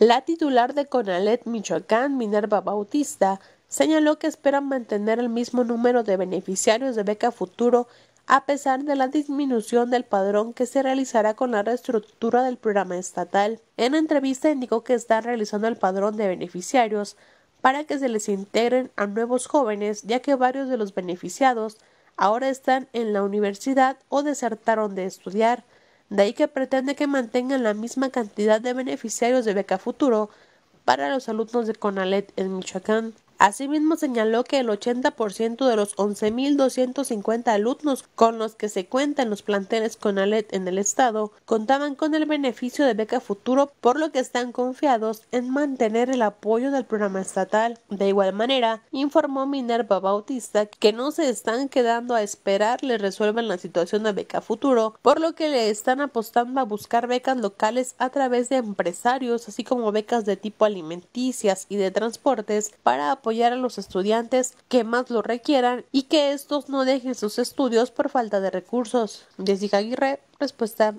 La titular de Conalet Michoacán, Minerva Bautista, señaló que esperan mantener el mismo número de beneficiarios de Beca Futuro a pesar de la disminución del padrón que se realizará con la reestructura del programa estatal. En entrevista indicó que está realizando el padrón de beneficiarios para que se les integren a nuevos jóvenes, ya que varios de los beneficiados ahora están en la universidad o desertaron de estudiar. De ahí que pretende que mantengan la misma cantidad de beneficiarios de Beca Futuro para los alumnos de CONALET en Michoacán. Asimismo, señaló que el 80% de los 11.250 alumnos con los que se cuentan los planteles con alet en el estado contaban con el beneficio de beca futuro, por lo que están confiados en mantener el apoyo del programa estatal. De igual manera, informó Minerva Bautista que no se están quedando a esperar le resuelvan la situación de beca futuro, por lo que le están apostando a buscar becas locales a través de empresarios, así como becas de tipo alimenticias y de transportes para apoyar apoyar a los estudiantes que más lo requieran y que estos no dejen sus estudios por falta de recursos. respuesta